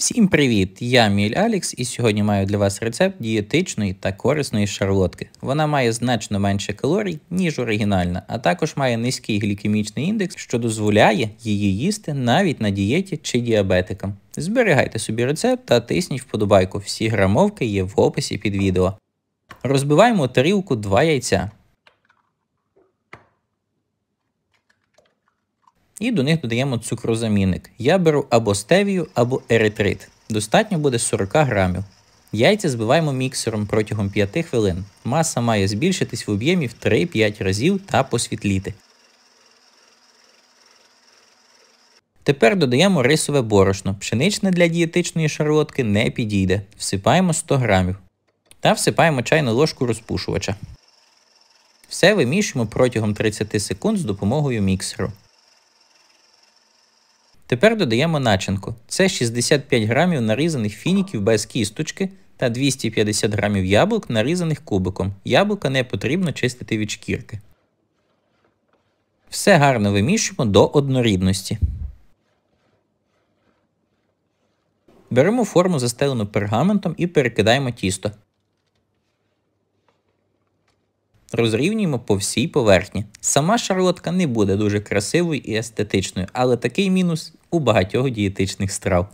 Всім привіт! Я Міль Алікс, і сьогодні маю для вас рецепт дієтичної та корисної шарлотки. Вона має значно менше калорій, ніж оригінальна, а також має низький глікемічний індекс, що дозволяє її їсти навіть на дієті чи діабетикам. Зберігайте собі рецепт та тисніть вподобайку. Всі грамовки є в описі під відео. Розбиваємо тарілку 2 яйця. і до них додаємо цукрозамінник. Я беру або стевію, або еритрит. Достатньо буде 40 грамів. Яйця збиваємо міксером протягом 5 хвилин. Маса має збільшитись в об'ємі в 3-5 разів та посвітліти. Тепер додаємо рисове борошно. Пшеничне для дієтичної шарлотки не підійде. Всипаємо 100 грамів. Та всипаємо чайну ложку розпушувача. Все вимішуємо протягом 30 секунд з допомогою міксеру. Тепер додаємо начинку. Це 65 грамів нарізаних фініків без кісточки та 250 грамів яблук, нарізаних кубиком. Яблука не потрібно чистити від шкірки. Все гарно вимішуємо до однорідності. Беремо форму, застелену пергаментом і перекидаємо тісто. Розрівнюємо по всій поверхні. Сама шарлотка не буде дуже красивою і естетичною, але такий мінус у багатьох дієтичних страв.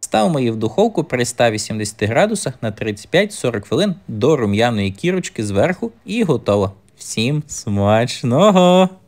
Ставимо її в духовку при 180 градусах на 35-40 хвилин до рум'яної кірочки зверху і готово. Всім смачного!